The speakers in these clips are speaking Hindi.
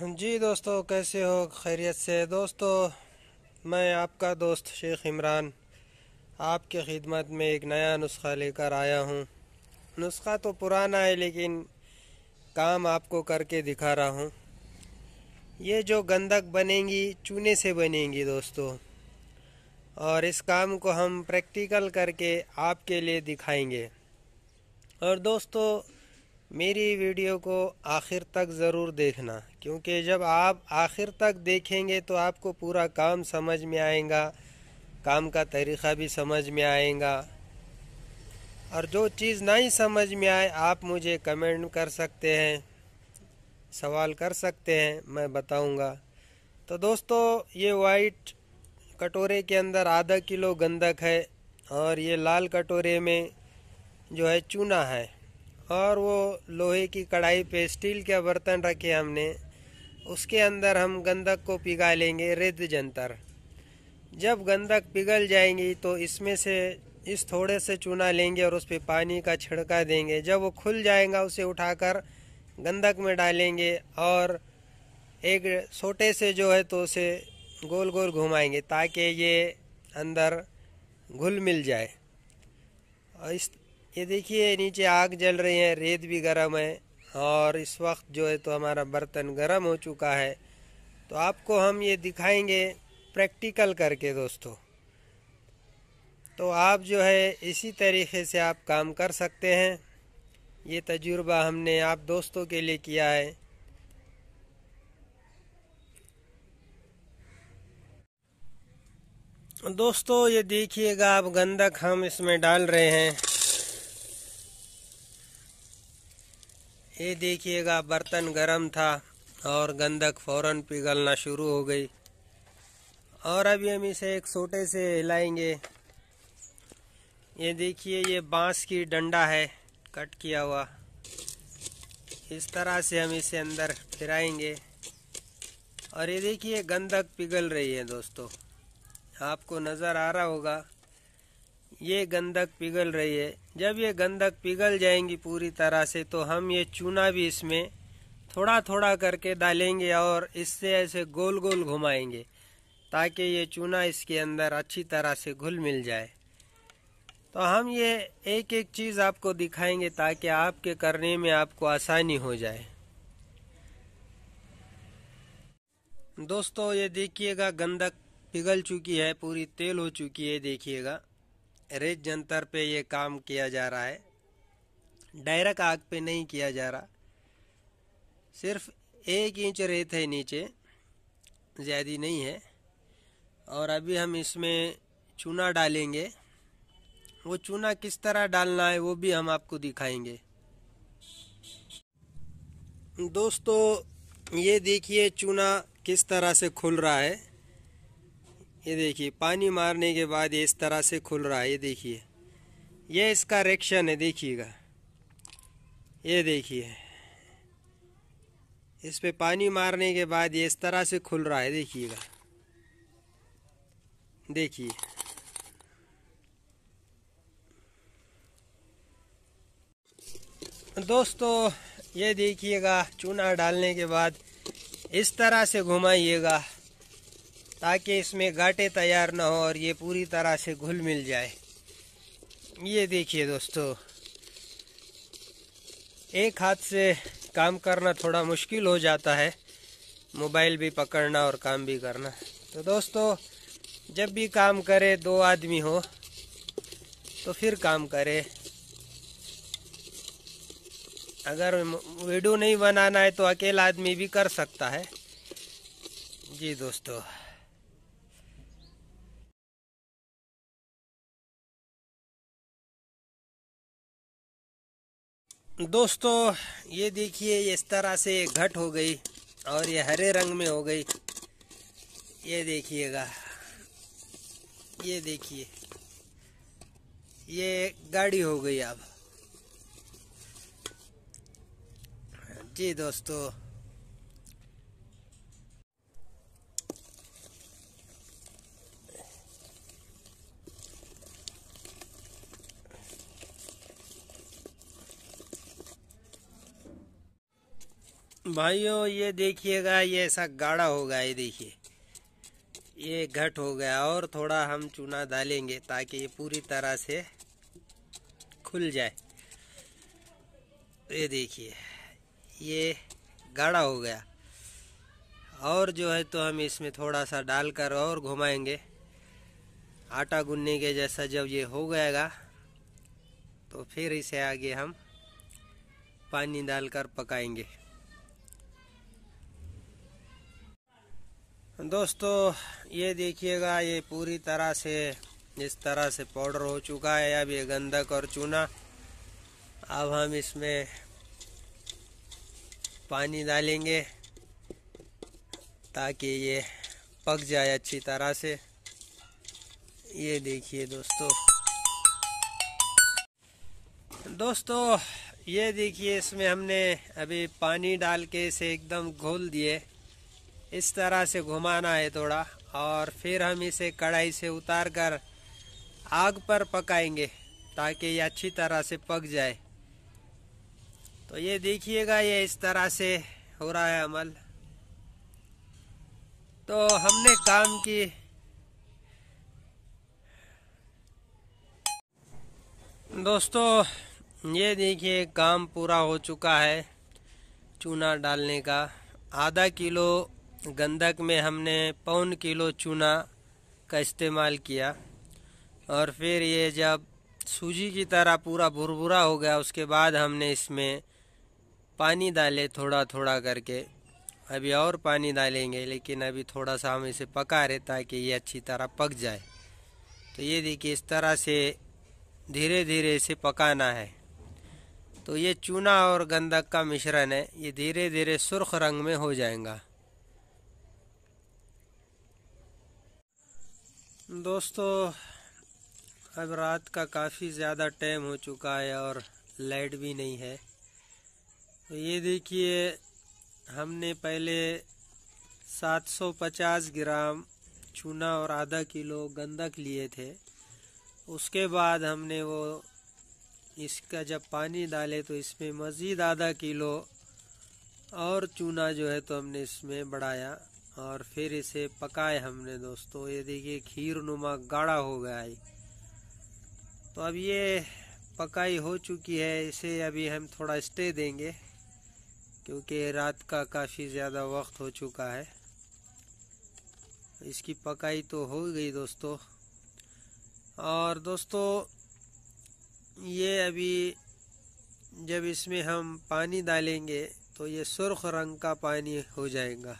जी दोस्तों कैसे हो खैरियत से दोस्तों मैं आपका दोस्त शेख इमरान आपके खिदमत में एक नया नुस्खा लेकर आया हूँ नुस्खा तो पुराना है लेकिन काम आपको करके दिखा रहा हूँ ये जो गंदक बनेंगी चूने से बनेंगी दोस्तों और इस काम को हम प्रैक्टिकल करके आपके लिए दिखाएंगे और दोस्तों मेरी वीडियो को आखिर तक ज़रूर देखना क्योंकि जब आप आखिर तक देखेंगे तो आपको पूरा काम समझ में आएगा काम का तरीक़ा भी समझ में आएगा और जो चीज़ नहीं समझ में आए आप मुझे कमेंट कर सकते हैं सवाल कर सकते हैं मैं बताऊंगा तो दोस्तों ये वाइट कटोरे के अंदर आधा किलो गंदक है और ये लाल कटोरे में जो है चूना है और वो लोहे की कढ़ाई पे स्टील के बर्तन रखे हमने उसके अंदर हम गंधक को पिघा लेंगे रिद जंतर जब गंधक पिघल जाएंगी तो इसमें से इस थोड़े से चूना लेंगे और उस पर पानी का छिड़का देंगे जब वो खुल जाएगा उसे उठाकर गंधक में डालेंगे और एक छोटे से जो है तो उसे गोल गोल घुमाएंगे ताकि ये अंदर घुल मिल जाए और इस ये देखिए नीचे आग जल रही है रेत भी गर्म है और इस वक्त जो है तो हमारा बर्तन गर्म हो चुका है तो आपको हम ये दिखाएंगे प्रैक्टिकल करके दोस्तों तो आप जो है इसी तरीके से आप काम कर सकते हैं ये तजुर्बा हमने आप दोस्तों के लिए किया है दोस्तों ये देखिएगा आप गंदक हम इसमें डाल रहे हैं ये देखिएगा बर्तन गर्म था और गंदक फौरन पिघलना शुरू हो गई और अभी हम इसे एक छोटे से हिलाएंगे ये देखिए ये बांस की डंडा है कट किया हुआ इस तरह से हम इसे अंदर फिराएंगे और ये देखिए गंदक पिघल रही है दोस्तों आपको नज़र आ रहा होगा ये गंदक पिघल रही है जब ये गंधक पिघल जाएंगी पूरी तरह से तो हम ये चूना भी इसमें थोड़ा थोड़ा करके डालेंगे और इससे ऐसे गोल गोल घुमाएंगे ताकि ये चूना इसके अंदर अच्छी तरह से घुल मिल जाए तो हम ये एक एक चीज़ आपको दिखाएंगे ताकि आपके करने में आपको आसानी हो जाए दोस्तों ये देखिएगा गंदक पिघल चुकी है पूरी तेल हो चुकी है देखिएगा रेत जंतर पे ये काम किया जा रहा है डायरेक्ट आग पे नहीं किया जा रहा सिर्फ एक इंच रेत है नीचे ज़्यादा नहीं है और अभी हम इसमें चूना डालेंगे वो चूना किस तरह डालना है वो भी हम आपको दिखाएंगे दोस्तों ये देखिए चूना किस तरह से खुल रहा है ये देखिए पानी मारने के बाद ये इस तरह से खुल रहा है ये देखिए ये इसका रिएक्शन है देखिएगा ये देखिए इस पे पानी मारने के बाद ये इस तरह से खुल रहा है देखिएगा देखिए दोस्तों ये देखिएगा चूना डालने के बाद इस तरह से घुमाइएगा ताकि इसमें गाटे तैयार ना हो और ये पूरी तरह से घुल मिल जाए ये देखिए दोस्तों एक हाथ से काम करना थोड़ा मुश्किल हो जाता है मोबाइल भी पकड़ना और काम भी करना तो दोस्तों जब भी काम करे दो आदमी हो तो फिर काम करे अगर वीडियो नहीं बनाना है तो अकेला आदमी भी कर सकता है जी दोस्तों दोस्तों ये देखिए इस तरह से घट हो गई और ये हरे रंग में हो गई ये देखिएगा ये देखिए ये गाड़ी हो गई अब जी दोस्तों भाइयों ये देखिएगा ये ऐसा गाढ़ा होगा ये देखिए ये घट हो गया और थोड़ा हम चूना डालेंगे ताकि ये पूरी तरह से खुल जाए तो ये देखिए ये गाढ़ा हो गया और जो है तो हम इसमें थोड़ा सा डालकर और घुमाएंगे आटा गुनने के जैसा जब ये हो गएगा तो फिर इसे आगे हम पानी डालकर पकाएंगे दोस्तों ये देखिएगा ये पूरी तरह से इस तरह से पाउडर हो चुका है अब ये गंधक और चूना अब हम इसमें पानी डालेंगे ताकि ये पक जाए अच्छी तरह से ये देखिए दोस्तों दोस्तों ये देखिए इसमें हमने अभी पानी डाल के इसे एकदम घोल दिए इस तरह से घुमाना है थोड़ा और फिर हम इसे कढ़ाई से उतार कर आग पर पकाएंगे ताकि ये अच्छी तरह से पक जाए तो ये देखिएगा ये इस तरह से हो रहा है अमल तो हमने काम की दोस्तों ये देखिए काम पूरा हो चुका है चूना डालने का आधा किलो गंदक में हमने पौन किलो चूना का इस्तेमाल किया और फिर ये जब सूजी की तरह पूरा भुरभुरा हो गया उसके बाद हमने इसमें पानी डाले थोड़ा थोड़ा करके अभी और पानी डालेंगे लेकिन अभी थोड़ा सा हम इसे पका रहे ताकि ये अच्छी तरह पक जाए तो ये देखिए इस तरह से धीरे धीरे इसे पकाना है तो ये चूना और गंदक का मिश्रण है ये धीरे धीरे सुर्ख रंग में हो जाएगा दोस्तों अब रात का काफ़ी ज़्यादा टाइम हो चुका है और लाइट भी नहीं है तो ये देखिए हमने पहले 750 ग्राम चूना और आधा किलो गंदक लिए थे उसके बाद हमने वो इसका जब पानी डाले तो इसमें मज़ीद आधा किलो और चूना जो है तो हमने इसमें बढ़ाया और फिर इसे पकाए हमने दोस्तों ये देखिए खीर नुमा गाढ़ा हो गया है तो अब ये पकाई हो चुकी है इसे अभी हम थोड़ा स्टे देंगे क्योंकि रात का काफ़ी ज़्यादा वक्त हो चुका है इसकी पकाई तो हो गई दोस्तों और दोस्तों ये अभी जब इसमें हम पानी डालेंगे तो ये सुर्ख रंग का पानी हो जाएगा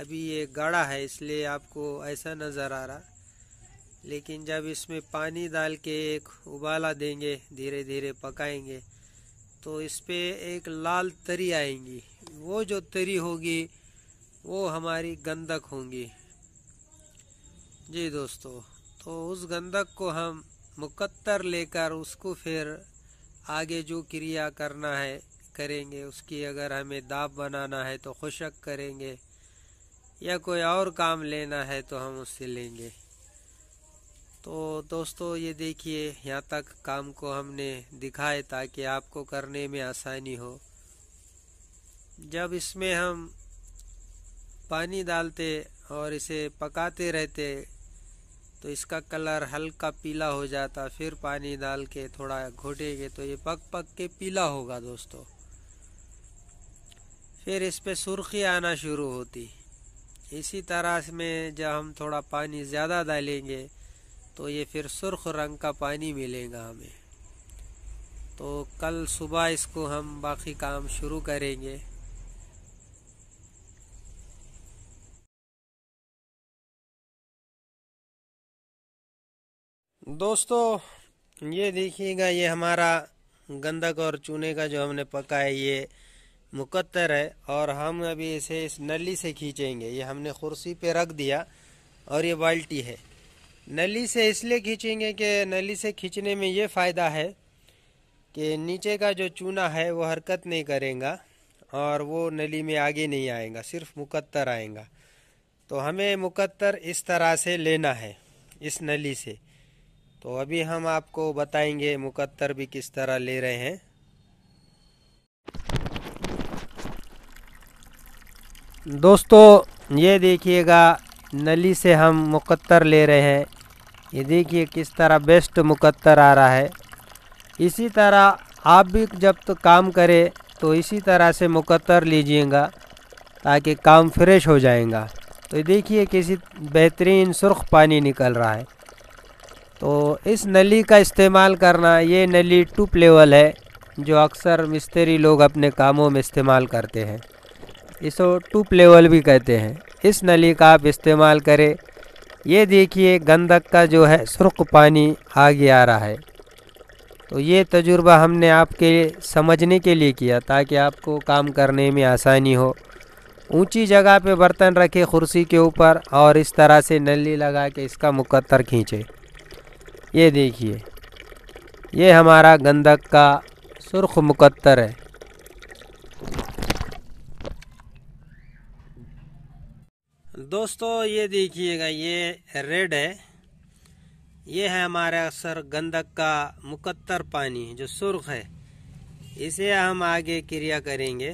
अभी ये गाढ़ा है इसलिए आपको ऐसा नज़र आ रहा लेकिन जब इसमें पानी डाल के एक उबाला देंगे धीरे धीरे पकाएंगे तो इस पर एक लाल तरी आएंगी वो जो तरी होगी वो हमारी गंदक होंगी जी दोस्तों तो उस गंदक को हम मुकत्तर लेकर उसको फिर आगे जो क्रिया करना है करेंगे उसकी अगर हमें दाब बनाना है तो खुशक करेंगे या कोई और काम लेना है तो हम उससे लेंगे तो दोस्तों ये देखिए यहाँ तक काम को हमने दिखाए ताकि आपको करने में आसानी हो जब इसमें हम पानी डालते और इसे पकाते रहते तो इसका कलर हल्का पीला हो जाता फिर पानी डाल के थोड़ा घोटेंगे तो ये पक पक के पीला होगा दोस्तों फिर इस पे सुर्खी आना शुरू होती इसी तरह इसमें जब हम थोड़ा पानी ज़्यादा डालेंगे तो ये फिर सुर्ख रंग का पानी मिलेगा हमें तो कल सुबह इसको हम बाकी काम शुरू करेंगे दोस्तों ये देखिएगा ये हमारा गंदक और चूने का जो हमने पका है ये मुकद्दर है और हम अभी इसे इस नली से खींचेंगे ये हमने कुर्सी पे रख दिया और ये बाल्टी है नली से इसलिए खींचेंगे कि नली से खींचने में ये फ़ायदा है कि नीचे का जो चूना है वो हरकत नहीं करेगा और वो नली में आगे नहीं आएगा सिर्फ मुकद्दर आएगा तो हमें मुकद्दर इस तरह से लेना है इस नली से तो अभी हम आपको बताएंगे मुकद्दर भी किस तरह ले रहे हैं दोस्तों ये देखिएगा नली से हम मुकत्तर ले रहे हैं ये देखिए किस तरह बेस्ट मुकत्तर आ रहा है इसी तरह आप भी जब तो काम करें तो इसी तरह से मुकत्तर लीजिएगा ताकि काम फ्रेश हो जाएगा तो देखिए किसी बेहतरीन सुर्ख पानी निकल रहा है तो इस नली का इस्तेमाल करना ये नली टूप लेवल है जो अक्सर मिस्त्री लोग अपने कामों में इस्तेमाल करते हैं इसे टूप लेवल भी कहते हैं इस नली का आप इस्तेमाल करें ये देखिए गंदक का जो है सुर्ख पानी आगे आ रहा है तो ये तजुर्बा हमने आपके समझने के लिए किया ताकि आपको काम करने में आसानी हो ऊंची जगह पे बर्तन रखे कुर्सी के ऊपर और इस तरह से नली लगा के इसका मुकद्दर खींचे ये देखिए ये हमारा गंदक का सुर्ख मुकद्दर है दोस्तों ये देखिएगा ये रेड है ये है हमारा अक्सर गंदक का मुकत्तर पानी जो सुर्ख है इसे हम आगे क्रिया करेंगे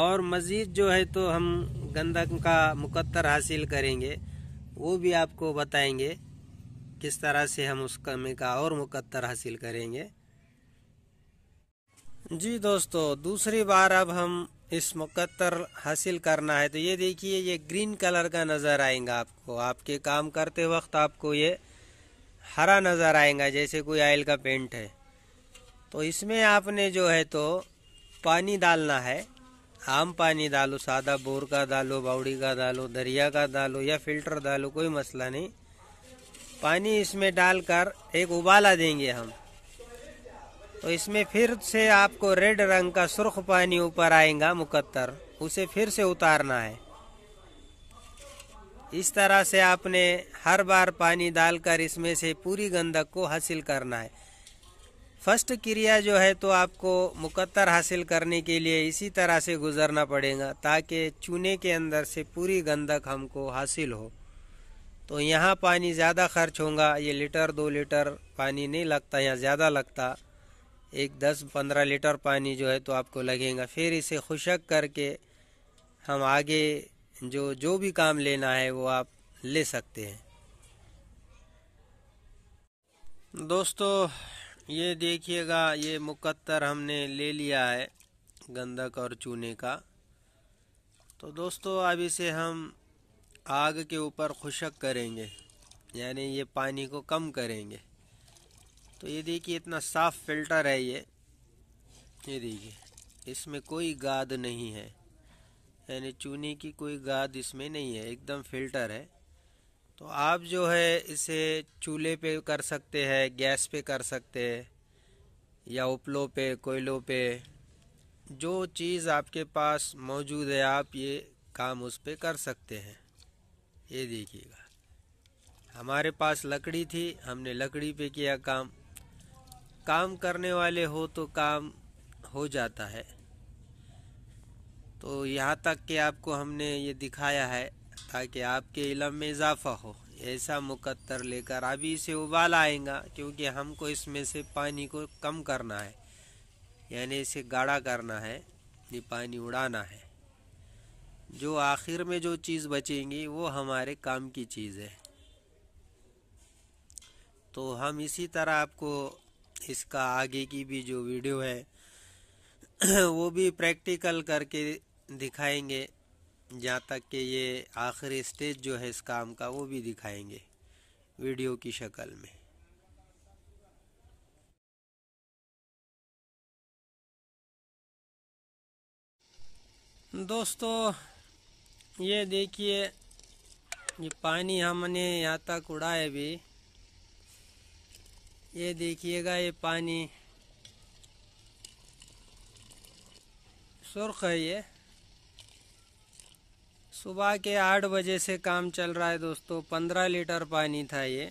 और मज़ीद जो है तो हम गंदक का मुकत्तर हासिल करेंगे वो भी आपको बताएंगे किस तरह से हम उस कमी का और मुकत्तर हासिल करेंगे जी दोस्तों दूसरी बार अब हम इस मुकत्तर हासिल करना है तो ये देखिए ये ग्रीन कलर का नज़र आएगा आपको आपके काम करते वक्त आपको ये हरा नज़र आएगा जैसे कोई आयल का पेंट है तो इसमें आपने जो है तो पानी डालना है आम पानी डालो सादा बोर का डालो बाउड़ी का डालो दरिया का डालो या फिल्टर डालो कोई मसला नहीं पानी इसमें डालकर एक उबाला देंगे हम तो इसमें फिर से आपको रेड रंग का सुर्ख पानी ऊपर आएगा मुकत्तर उसे फिर से उतारना है इस तरह से आपने हर बार पानी डालकर इसमें से पूरी गंधक को हासिल करना है फर्स्ट क्रिया जो है तो आपको मुकत्तर हासिल करने के लिए इसी तरह से गुजरना पड़ेगा ताकि चूने के अंदर से पूरी गंधक हमको हासिल हो तो यहाँ पानी ज़्यादा खर्च होगा ये लीटर दो लीटर पानी नहीं लगता यहाँ ज़्यादा लगता एक दस पंद्रह लीटर पानी जो है तो आपको लगेगा फिर इसे खुशक करके हम आगे जो जो भी काम लेना है वो आप ले सकते हैं दोस्तों ये देखिएगा ये मुकत्तर हमने ले लिया है गंदक और चूने का तो दोस्तों अब इसे हम आग के ऊपर खुशक करेंगे यानी ये पानी को कम करेंगे तो ये देखिए इतना साफ फिल्टर है ये ये देखिए इसमें कोई गाद नहीं है यानी चूनी की कोई गाद इसमें नहीं है एकदम फिल्टर है तो आप जो है इसे चूल्हे पे कर सकते हैं गैस पे कर सकते हैं या उपलों पे कोयलों पे जो चीज़ आपके पास मौजूद है आप ये काम उस पर कर सकते हैं ये देखिएगा हमारे पास लकड़ी थी हमने लकड़ी पे किया काम काम करने वाले हो तो काम हो जाता है तो यहाँ तक कि आपको हमने ये दिखाया है ताकि आपके इलम में इजाफा हो ऐसा मुकद्दर लेकर अभी इसे उबाल आएगा क्योंकि हमको इसमें से पानी को कम करना है यानी इसे गाढ़ा करना है ये पानी उड़ाना है जो आखिर में जो चीज़ बचेंगी वो हमारे काम की चीज़ है तो हम इसी तरह आपको इसका आगे की भी जो वीडियो है वो भी प्रैक्टिकल करके दिखाएंगे जहाँ तक कि ये आखिरी स्टेज जो है इस काम का वो भी दिखाएंगे वीडियो की शक्ल में दोस्तों ये देखिए ये पानी हमने यहाँ तक उड़ाए भी ये देखिएगा ये पानी सुर्ख है ये सुबह के आठ बजे से काम चल रहा है दोस्तों पंद्रह लीटर पानी था ये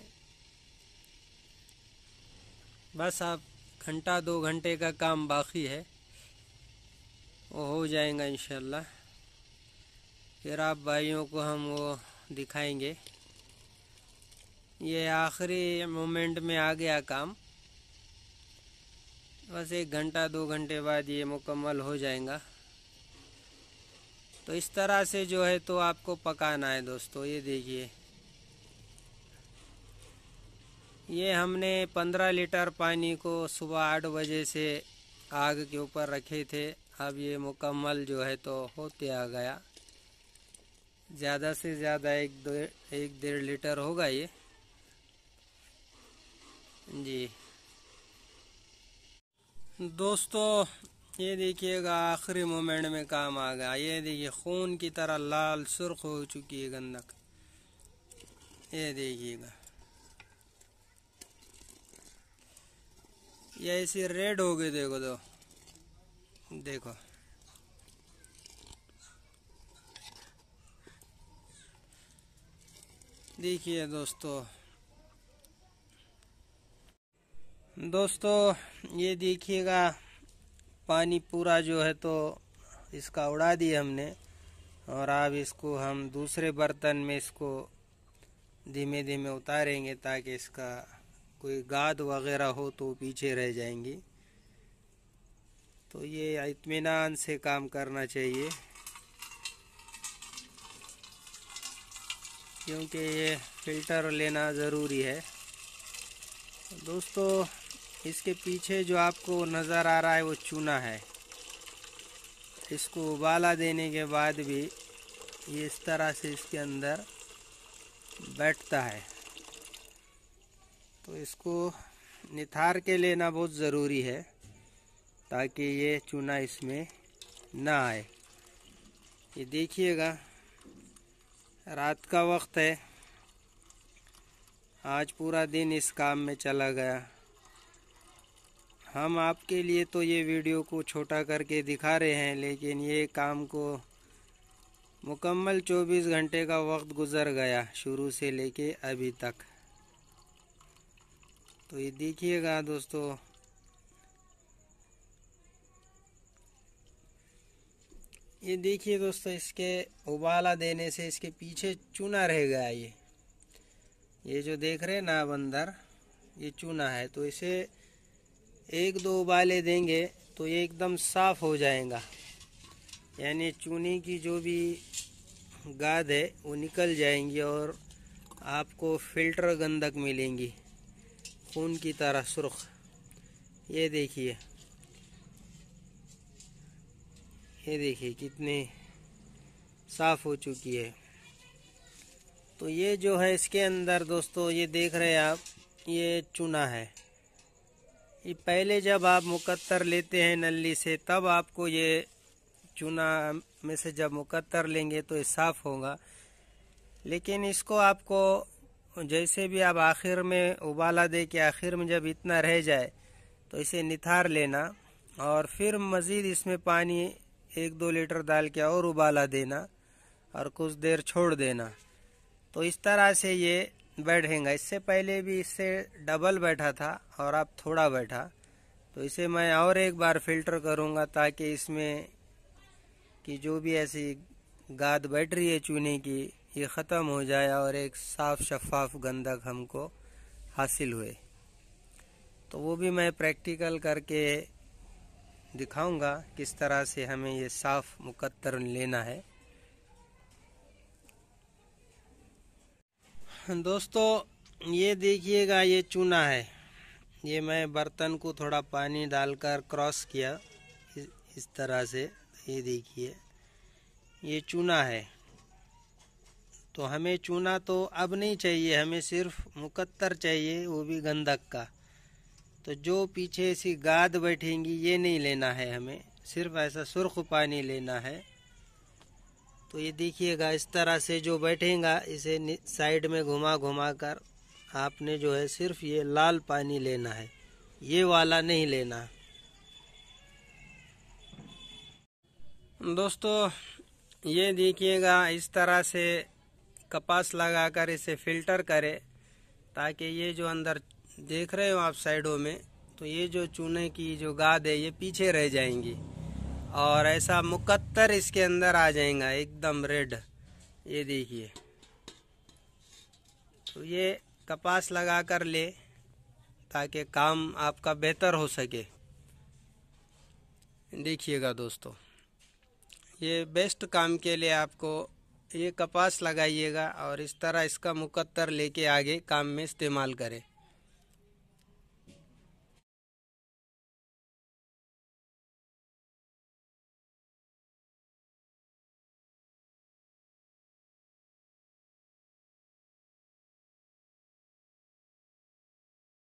बस आप घंटा दो घंटे का काम बाकी है वो हो जाएगा इन फिर आप भाइयों को हम वो दिखाएंगे ये आखिरी मोमेंट में आ गया काम बस एक घंटा दो घंटे बाद ये मुकम्मल हो जाएगा तो इस तरह से जो है तो आपको पकाना है दोस्तों ये देखिए ये हमने पंद्रह लीटर पानी को सुबह आठ बजे से आग के ऊपर रखे थे अब ये मुकम्मल जो है तो होते आ गया ज़्यादा से ज़्यादा एक दो एक डेढ़ लीटर होगा ये जी दोस्तों ये देखिएगा आखिरी मोमेंट में काम आ गया ये देखिए खून की तरह लाल सुर्ख हो चुकी है गंदक ये देखिएगा ये ऐसी रेड हो गई देखो तो देखो देखिए दोस्तों दोस्तों ये देखिएगा पानी पूरा जो है तो इसका उड़ा दिया हमने और अब इसको हम दूसरे बर्तन में इसको धीमे धीमे उतारेंगे ताकि इसका कोई गाद वगैरह हो तो पीछे रह जाएंगी तो ये इतमान से काम करना चाहिए क्योंकि ये फिल्टर लेना ज़रूरी है दोस्तों इसके पीछे जो आपको नज़र आ रहा है वो चूना है इसको उबाला देने के बाद भी ये इस तरह से इसके अंदर बैठता है तो इसको निथार के लेना बहुत ज़रूरी है ताकि ये चूना इसमें ना आए ये देखिएगा रात का वक्त है आज पूरा दिन इस काम में चला गया हम आपके लिए तो ये वीडियो को छोटा करके दिखा रहे हैं लेकिन ये काम को मुकम्मल 24 घंटे का वक्त गुज़र गया शुरू से लेके अभी तक तो ये देखिएगा दोस्तों ये देखिए दोस्तों इसके उबाला देने से इसके पीछे चूना रह गया ये ये जो देख रहे हैं ना बंदर ये चूना है तो इसे एक दो उबाले देंगे तो ये एकदम साफ़ हो जाएगा यानी चूनी की जो भी गाद है वो निकल जाएंगी और आपको फिल्टर गंदक मिलेंगी खून की तरह सुर्ख ये देखिए ये देखिए कितने साफ़ हो चुकी है तो ये जो है इसके अंदर दोस्तों ये देख रहे हैं आप ये चूना है ये पहले जब आप मुकत्तर लेते हैं नली से तब आपको ये चूना में से जब मुकत्तर लेंगे तो ये साफ़ होगा लेकिन इसको आपको जैसे भी आप आखिर में उबाला दे के आखिर में जब इतना रह जाए तो इसे निथार लेना और फिर मज़ीद इसमें पानी एक दो लीटर डाल के और उबाला देना और कुछ देर छोड़ देना तो इस तरह से ये बैठेगा इससे पहले भी इससे डबल बैठा था और आप थोड़ा बैठा तो इसे मैं और एक बार फिल्टर करूँगा ताकि इसमें कि जो भी ऐसी गाद बैठ रही है चूने की ये ख़त्म हो जाए और एक साफ शफाफ गंदक हमको हासिल हुए तो वो भी मैं प्रैक्टिकल करके दिखाऊंगा किस तरह से हमें ये साफ़ मुकद्दर लेना है दोस्तों ये देखिएगा ये चूना है ये मैं बर्तन को थोड़ा पानी डालकर क्रॉस किया इस, तरह से ये देखिए ये चूना है तो हमें चूना तो अब नहीं चाहिए हमें सिर्फ मुकत्तर चाहिए वो भी गंधक का तो जो पीछे ऐसी गाद बैठेंगी ये नहीं लेना है हमें सिर्फ ऐसा सुर्ख पानी लेना है तो ये देखिएगा इस तरह से जो बैठेगा इसे साइड में घुमा घुमा कर आपने जो है सिर्फ ये लाल पानी लेना है ये वाला नहीं लेना दोस्तों ये देखिएगा इस तरह से कपास लगाकर इसे फिल्टर करें ताकि ये जो अंदर देख रहे हो आप साइडों में तो ये जो चूने की जो गाद है ये पीछे रह जाएंगी और ऐसा मुकत्तर इसके अंदर आ जाएगा एकदम रेड ये देखिए तो ये कपास लगा कर ले ताकि काम आपका बेहतर हो सके देखिएगा दोस्तों ये बेस्ट काम के लिए आपको ये कपास लगाइएगा और इस तरह इसका मुकत्तर लेके आगे काम में इस्तेमाल करें